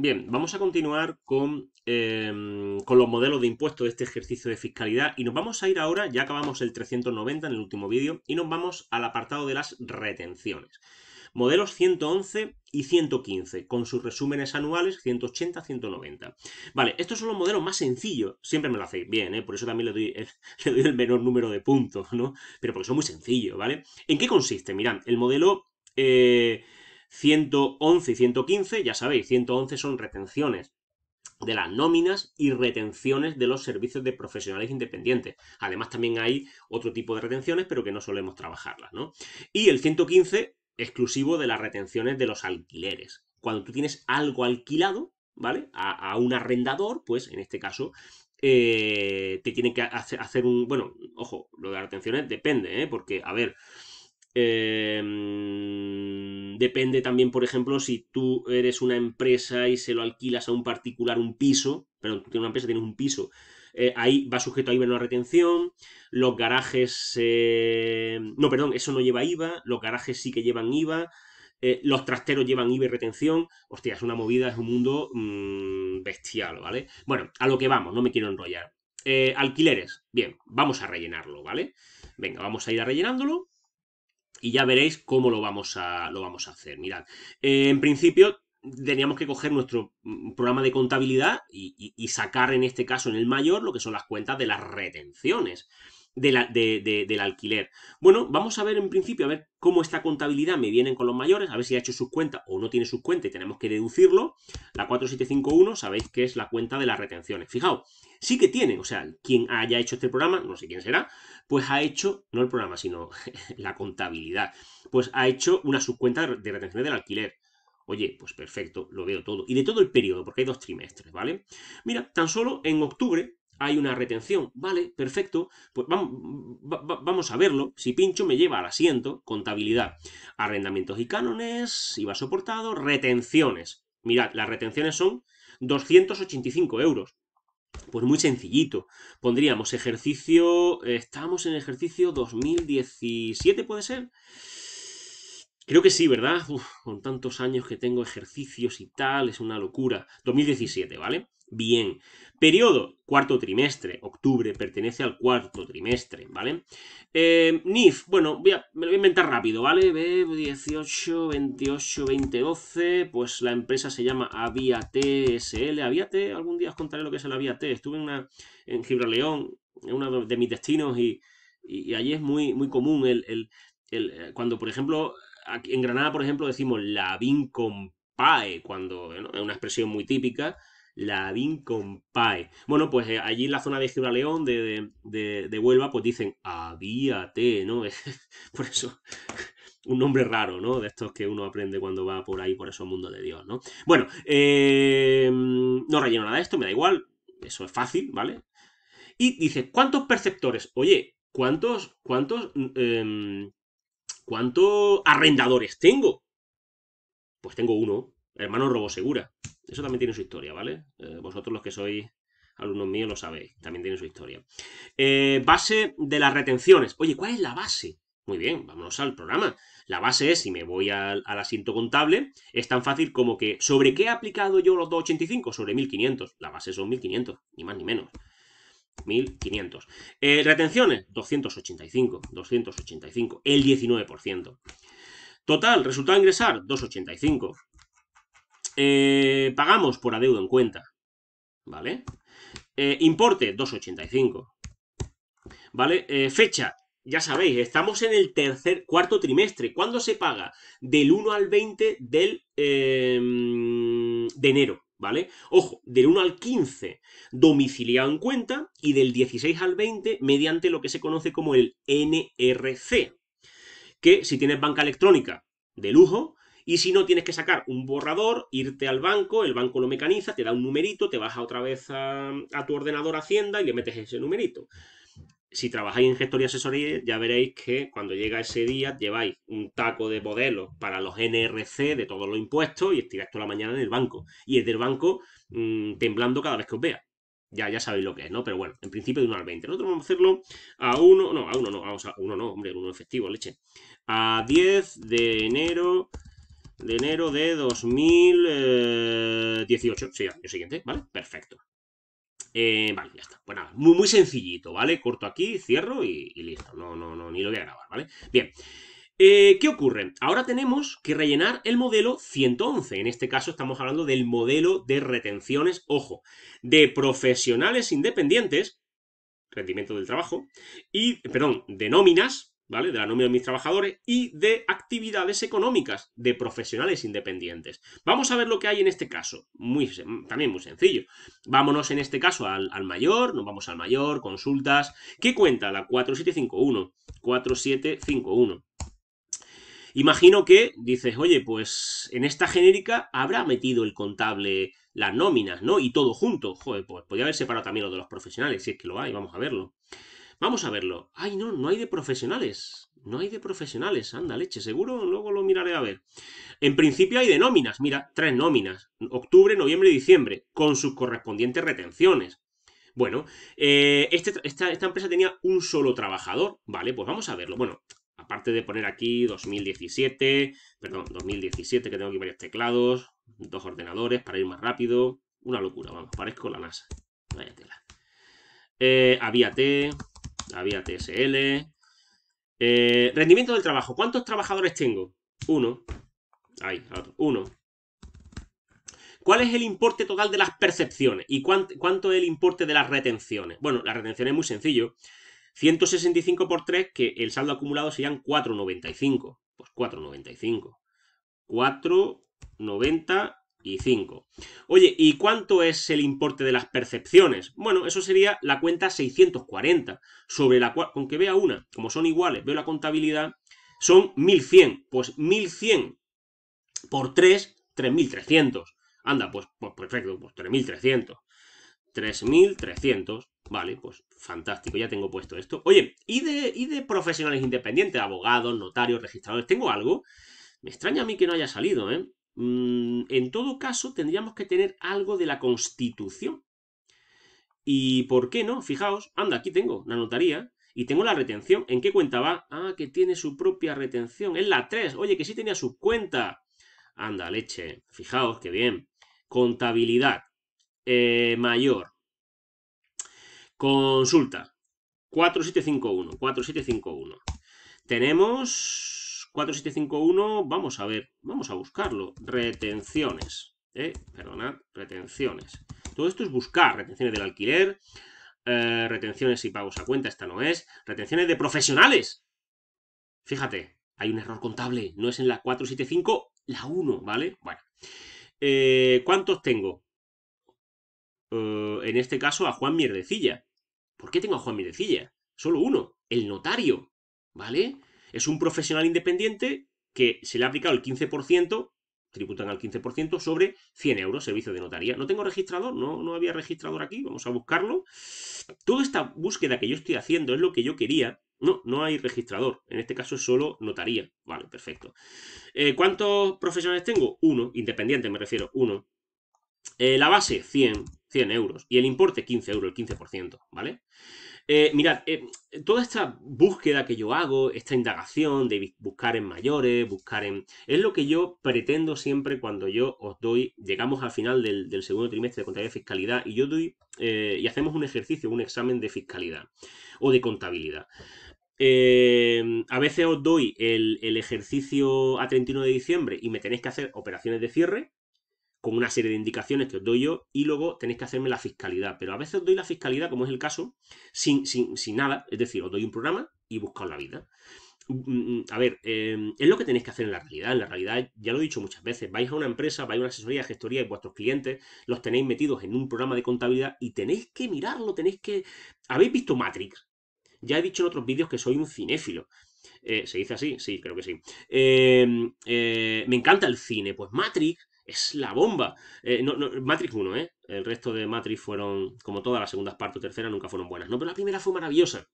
Bien, vamos a continuar em, con, los modelos de impuestos de este ejercicio de fiscalidad y nos vamos a ir ahora, ya acabamos el 390 en el último vídeo, y nos vamos al apartado de las retenciones. Modelos 111 y 115, con sus resúmenes anuales 180, 190. Vale, estos son los modelos más sencillos, siempre me lo hacéis bien, ¿eh? por eso también eh, le doy, el, menor número de puntos, ¿no? Pero porque son muy sencillos, ¿vale? ¿En qué consiste? Mirad, el modelo... Eh, 111 y 115, ya sabéis, 111 son retenciones de las nóminas y retenciones de los servicios de profesionales independientes. Además, también hay otro tipo de retenciones, pero que no solemos trabajarlas, ¿no? Y el 115, exclusivo de las retenciones de los alquileres. Cuando tú tienes algo alquilado, ¿vale? A, un arrendador, pues en este caso, eh, te tiene que hacer, un... Bueno, ojo, lo de las retenciones depende, ¿eh? Porque, a ver... Eh, depende también, por ejemplo, si tú eres una empresa y se lo alquilas a un particular un piso, perdón, tú tienes una empresa, tienes un piso, eh, ahí va sujeto a IVA no la retención, los garajes, eh, no, perdón, eso no lleva IVA, los garajes sí que llevan IVA, eh, los trasteros llevan IVA y retención. Hostia, es una movida, es un mundo mm, bestial, ¿vale? Bueno, a lo que vamos, no me quiero enrollar. alquileres, bien, vamos a rellenarlo, ¿vale? Venga, vamos a ir rellenándolo y ya veréis cómo lo vamos a, lo vamos a hacer. Mirad, eh, en principio teníamos que coger nuestro mm, programa de contabilidad y, sacar en este caso en el mayor lo que son las cuentas de las retenciones la, del alquiler. Bueno, vamos a ver en principio, a ver cómo esta contabilidad me viene con los mayores, a ver si ha hecho sus cuenta o no tiene sus cuenta y tenemos que deducirlo. La 4751 sabéis que es la cuenta de las retenciones. Fijaos, sí que tienen, o sea, quien haya hecho este programa, no sé quién será, pues ha hecho, no el programa, sino la contabilidad, pues ha hecho una subcuenta de retenciones del alquiler. Oye, pues perfecto, lo veo todo. Y de todo el periodo, porque hay dos trimestres, ¿vale? Mira, tan solo en octubre hay una retención. Vale, perfecto. Pues vamos, vamos a verlo. Si pincho me lleva al asiento, contabilidad. Arrendamientos y cánones, IVA soportado, retenciones. Mirad, las retenciones son 285 euros. Pues muy sencillito. Pondríamos ejercicio, estamos en ejercicio 2017, ¿puede ser? Creo que sí, ¿verdad? con tantos años que tengo ejercicios y tal, es una locura. 2017, ¿vale? Bien. Periodo, cuarto trimestre, octubre, pertenece al cuarto trimestre, ¿vale? Eh, NIF, bueno, me lo voy a inventar rápido, ¿vale? B18, 28, 20, pues la empresa se llama TSL. SL. T, algún día os contaré lo que es el T. Estuve en, una, en Gibraleón, en uno de mis destinos, y, allí es muy, muy común el, el eh, cuando, por ejemplo, en Granada, por ejemplo, decimos La Vincompae, cuando es una expresión muy típica. La compae. Bueno, pues eh, allí en la zona de Gibraleón, de, de, de, Huelva, pues dicen avíate, ¿no? por eso, un nombre raro, ¿no? De estos que uno aprende cuando va por ahí, por esos mundos de Dios, ¿no? Bueno, eh, no relleno nada de esto, me da igual, eso es fácil, ¿vale? Y dice, ¿cuántos perceptores? Oye, ¿cuántos, cuántos mm, em, ¿Cuántos arrendadores tengo? Pues tengo uno, hermano Robosegura. Eso también tiene su historia, ¿vale? Eh, vosotros los que sois alumnos míos lo sabéis, también tiene su historia. Eh, base de las retenciones. Oye, ¿cuál es la base? Muy bien, vámonos al programa. La base es, si me voy al, al, asiento contable, es tan fácil como que, ¿sobre qué he aplicado yo los 285? Sobre 1500. La base son 1500, ni más ni menos. 1500. Eh, retenciones, 285, 285, el 19%. Total, resultado ingresar, 285. Eh, pagamos por adeudo en cuenta, ¿vale? Eh, importe, 285. ¿Vale? fecha, ya sabéis, estamos en el tercer, cuarto trimestre. ¿Cuándo se paga? Del 1 al 20 del, de enero. ¿vale? Ojo, del 1 al 15 domiciliado en cuenta y del 16 al 20 mediante lo que se conoce como el NRC, que si tienes banca electrónica de lujo, y si no, tienes que sacar un borrador, irte al banco, el banco lo mecaniza, te da un numerito, te vas otra vez a tu ordenador Hacienda y le metes ese numerito si trabajáis en gestoría asesoría, ya veréis que cuando llega ese día lleváis un taco de modelos para los NRC de todos los impuestos y estiráis toda la mañana en el banco. Y es del banco mm, temblando cada vez que os vea. Ya, ya sabéis lo que es, ¿no? Pero bueno, en principio de 1 al 20. Nosotros vamos a hacerlo a 1, no, a 1 no, vamos a 1 no, hombre, 1 efectivo, leche. A 10 de enero de enero de 2018. Eh, sí, el siguiente, ¿vale? Perfecto. Eh, vale, ya está. Pues muy, sencillito, ¿vale? Corto aquí, cierro y, listo. No, no, no, ni lo voy a grabar, ¿vale? Bien. Eh, ¿Qué ocurre? Ahora tenemos que rellenar el modelo 111. En este caso estamos hablando del modelo de retenciones, ojo, de profesionales independientes, rendimiento del trabajo, y, perdón, de nóminas, ¿vale? De la nómina de mis trabajadores y de actividades económicas de profesionales independientes. Vamos a ver lo que hay en este caso. Muy, también muy sencillo. Vámonos en este caso al, al mayor, nos vamos al mayor, consultas. ¿Qué cuenta? La 4751. 4751. Imagino que dices, oye, pues en esta genérica habrá metido el contable las nóminas, ¿no? Y todo junto. Joder, pues podría haber separado también lo de los profesionales, si es que lo hay, vamos a verlo. Vamos a verlo. Ay, no, no hay de profesionales. No hay de profesionales. Anda, leche, seguro. Luego lo miraré a ver. En principio hay de nóminas. Mira, tres nóminas. Octubre, noviembre y diciembre. Con sus correspondientes retenciones. Bueno, eh, este, esta, empresa tenía un solo trabajador. Vale, pues vamos a verlo. Bueno, aparte de poner aquí 2017, perdón, 2017 que tengo aquí varios teclados, dos ordenadores para ir más rápido, una locura, vamos, parezco la NASA, vaya tela. Eh, había había TSL. Eh, rendimiento del trabajo. ¿Cuántos trabajadores tengo? Uno. Ahí, Uno. ¿Cuál es el importe total de las percepciones? ¿Y cuánto es el importe de las retenciones? Bueno, la retención es muy sencillo. 165 por 3, que el saldo acumulado serían 4,95. Pues 4,95. 4,95 y 5. Oye, ¿y cuánto es el importe de las percepciones? Bueno, eso sería la cuenta 640, sobre la cual, con que vea una, como son iguales, veo la contabilidad, son 1100. Pues 1100 por 3, 3300. Anda, pues, pues perfecto, pues 3300. 3.300. Vale, pues fantástico, ya tengo puesto esto. Oye, ¿y de, ¿y de profesionales independientes? Abogados, notarios, registradores, ¿tengo algo? Me extraña a mí que no haya salido, ¿eh? Mm, en todo caso, tendríamos que tener algo de la Constitución. ¿Y por qué no? Fijaos, anda, aquí tengo la notaría y tengo la retención. ¿En qué cuenta va? Ah, que tiene su propia retención. Es la 3. Oye, que sí tenía su cuenta. Anda, leche. Fijaos, qué bien. Contabilidad. Eh, mayor. Consulta. 4751. 4751. Tenemos 4751, vamos a ver, vamos a buscarlo. Retenciones. Eh, perdonad, retenciones. Todo esto es buscar retenciones del alquiler, eh, retenciones y pagos a cuenta, esta no es. Retenciones de profesionales. Fíjate, hay un error contable, no es en la 475, la 1, ¿vale? Bueno. Eh, ¿Cuántos tengo? Eh, en este caso a Juan Mierdecilla. ¿Por qué tengo a Juan Mierdecilla? Solo uno, el notario, ¿vale? Es un profesional independiente que se le ha aplicado el 15%, tributan al 15% sobre 100 euros, servicio de notaría. No tengo registrador, no, no había registrador aquí, vamos a buscarlo. Toda esta búsqueda que yo estoy haciendo es lo que yo quería. No, no hay registrador. En este caso es solo notaría. Vale, perfecto. Eh, ¿Cuántos profesionales tengo? Uno, independiente me refiero, uno. Eh, la base, 100, 100 euros. Y el importe, 15 euros, el 15%, ¿vale? Eh, mirad, eh, toda esta búsqueda que yo hago, esta indagación de buscar en mayores, buscar en... Es lo que yo pretendo siempre cuando yo os doy, llegamos al final del, segundo trimestre de contabilidad y fiscalidad y yo doy eh, y hacemos un ejercicio, un examen de fiscalidad o de contabilidad. a veces os doy el, el ejercicio a 31 de diciembre y me tenéis que hacer operaciones de cierre, con una serie de indicaciones que os doy yo y luego tenéis que hacerme la fiscalidad. Pero a veces os doy la fiscalidad, como es el caso, sin, nada. Es decir, os doy un programa y buscaos la vida. Mm, mm, a ver, em, es lo que tenéis que hacer en la realidad. En la realidad, ya lo he dicho muchas veces, vais a una empresa, vais a una asesoría, de gestoría y vuestros clientes los tenéis metidos en un programa de contabilidad y tenéis que mirarlo, tenéis que... ¿Habéis visto Matrix? Ya he dicho en otros vídeos que soy un cinéfilo. Eh, ¿Se dice así? Sí, creo que sí. Em, eh, me encanta el cine. Pues Matrix es la bomba. Eh, Matrix 1, ¿eh? El resto de Matrix fueron, como todas las segundas partes o terceras, nunca fueron buenas, ¿no? Pero la primera fue maravillosa.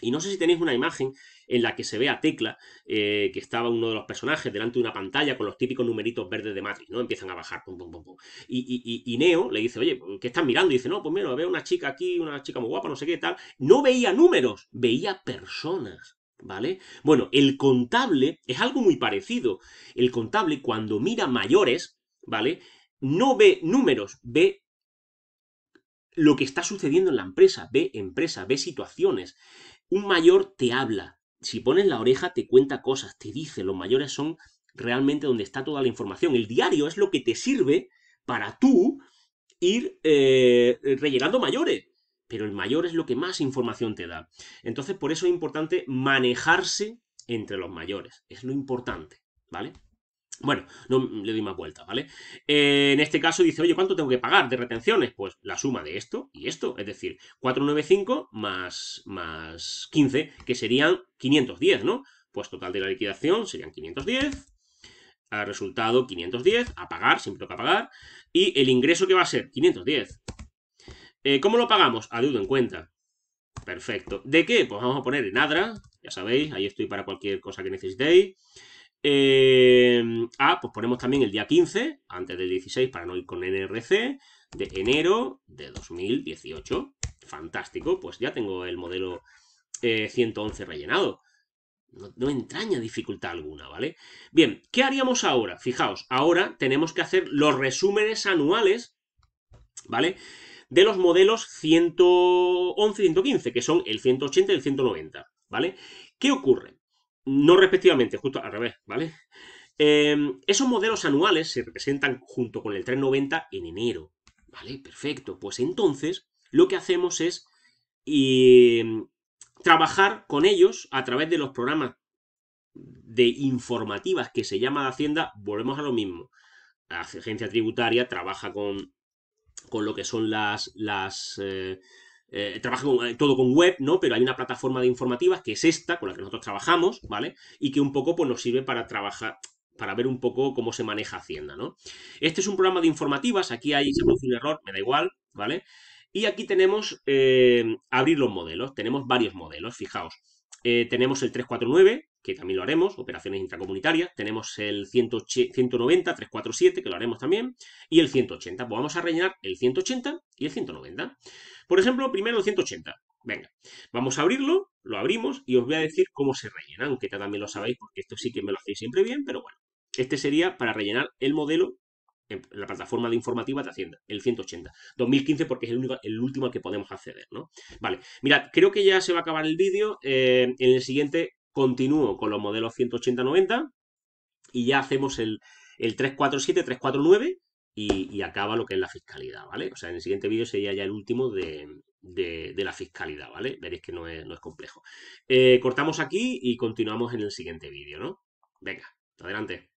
Y no sé si tenéis una imagen en la que se ve a Tecla, eh, que estaba uno de los personajes delante de una pantalla con los típicos numeritos verdes de Matrix, ¿no? Empiezan a bajar, pum, pum, pum, pum. Y, y, Neo le dice, oye, ¿qué estás mirando? Y dice, no, pues mira, veo una chica aquí, una chica muy guapa, no sé qué tal. No veía números, veía personas. ¿Vale? Bueno, el contable es algo muy parecido. El contable, cuando mira mayores, ¿vale? No ve números, ve lo que está sucediendo en la empresa, ve empresa, ve situaciones. Un mayor te habla, si pones la oreja te cuenta cosas, te dice, los mayores son realmente donde está toda la información. El diario es lo que te sirve para tú ir eh, mayores, pero el mayor es lo que más información te da. Entonces, por eso es importante manejarse entre los mayores, es lo importante, ¿vale? Bueno, no le doy más vuelta, ¿vale? en este caso dice, oye, ¿cuánto tengo que pagar de retenciones? Pues la suma de esto y esto, es decir, 495 más, más 15, que serían 510, ¿no? Pues total de la liquidación serían 510, resultado 510, a pagar, siempre a pagar, y el ingreso que va a ser 510. Eh, ¿Cómo lo pagamos? A deuda en cuenta. Perfecto. ¿De qué? Pues vamos a poner en ADRA, ya sabéis, ahí estoy para cualquier cosa que necesitéis. Em, ah, pues ponemos también el día 15, antes del 16, para no ir con NRC, de enero de 2018. Fantástico, pues ya tengo el modelo 111 eh, rellenado. No, no, entraña dificultad alguna, ¿vale? Bien, ¿qué haríamos ahora? Fijaos, ahora tenemos que hacer los resúmenes anuales, ¿vale? De los modelos 111 y 115, que son el 180 y el 190, ¿vale? ¿Qué ocurre? no respectivamente, justo al revés, ¿vale? Em, esos modelos anuales se representan junto con el 390 en enero, ¿vale? Perfecto. Pues entonces lo que hacemos es em, trabajar con ellos a través de los programas de informativas que se llama Hacienda, volvemos a lo mismo. La agencia tributaria trabaja con, con lo que son las, las eh, eh, trabaja eh, todo con web, ¿no? Pero hay una plataforma de informativas que es esta, con la que nosotros trabajamos, ¿vale? Y que un poco pues, nos sirve para trabajar, para ver un poco cómo se maneja Hacienda, ¿no? Este es un programa de informativas, aquí hay, se produce un error, me da igual, ¿vale? Y aquí tenemos eh, abrir los modelos, tenemos varios modelos, fijaos. Eh, tenemos el 349, que también lo haremos, operaciones intracomunitarias. Tenemos el 190, 347, que lo haremos también. Y el 180. Pues vamos a rellenar el 180 y el 190. Por ejemplo, primero el 180. Venga, vamos a abrirlo, lo abrimos y os voy a decir cómo se rellena, aunque también lo sabéis porque esto sí que me lo hacéis siempre bien, pero bueno. Este sería para rellenar el modelo la plataforma de informativa de Hacienda, el 180. 2015 porque es el, último al que podemos acceder, ¿no? Vale, mirad, creo que ya se va a acabar el vídeo. Eh, en el siguiente continúo con los modelos 180-90 y ya hacemos el, 347, 349 y, y, acaba lo que es la fiscalidad, ¿vale? O sea, en el siguiente vídeo sería ya el último de, la fiscalidad, ¿vale? Veréis que no es, complejo. Eh, cortamos aquí y continuamos en el siguiente vídeo, ¿no? Venga, adelante.